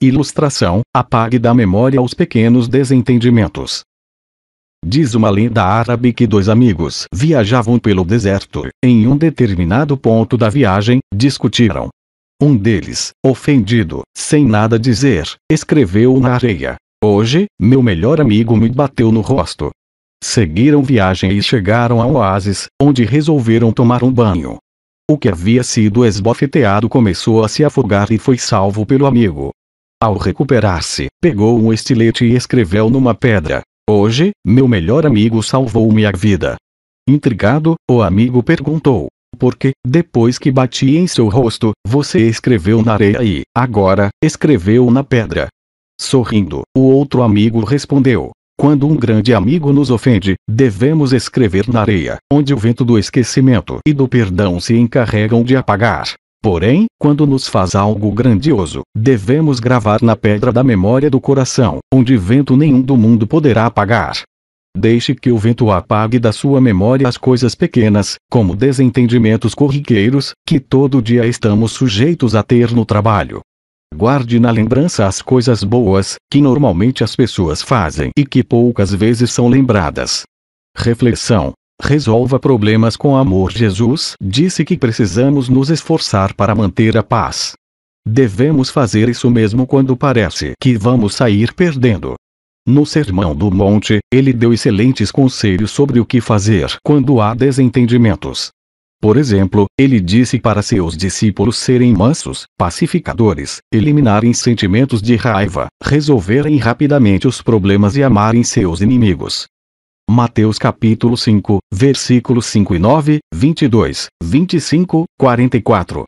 Ilustração: apague da memória os pequenos desentendimentos. Diz uma lenda árabe que dois amigos viajavam pelo deserto. Em um determinado ponto da viagem, discutiram um deles, ofendido, sem nada dizer, escreveu na areia: Hoje, meu melhor amigo me bateu no rosto. Seguiram viagem e chegaram a oásis, onde resolveram tomar um banho. O que havia sido esbofeteado começou a se afogar e foi salvo pelo amigo. Ao recuperar-se, pegou um estilete e escreveu numa pedra: Hoje, meu melhor amigo salvou minha vida. Intrigado, o amigo perguntou: porque, depois que bati em seu rosto, você escreveu na areia e, agora, escreveu na pedra. Sorrindo, o outro amigo respondeu. Quando um grande amigo nos ofende, devemos escrever na areia, onde o vento do esquecimento e do perdão se encarregam de apagar. Porém, quando nos faz algo grandioso, devemos gravar na pedra da memória do coração, onde vento nenhum do mundo poderá apagar. Deixe que o vento apague da sua memória as coisas pequenas, como desentendimentos corriqueiros, que todo dia estamos sujeitos a ter no trabalho. Guarde na lembrança as coisas boas, que normalmente as pessoas fazem e que poucas vezes são lembradas. Reflexão. Resolva problemas com amor. Jesus disse que precisamos nos esforçar para manter a paz. Devemos fazer isso mesmo quando parece que vamos sair perdendo. No Sermão do Monte, ele deu excelentes conselhos sobre o que fazer quando há desentendimentos. Por exemplo, ele disse para seus discípulos serem mansos, pacificadores, eliminarem sentimentos de raiva, resolverem rapidamente os problemas e amarem seus inimigos. Mateus capítulo 5, versículos 5 e 9, 22, 25, 44.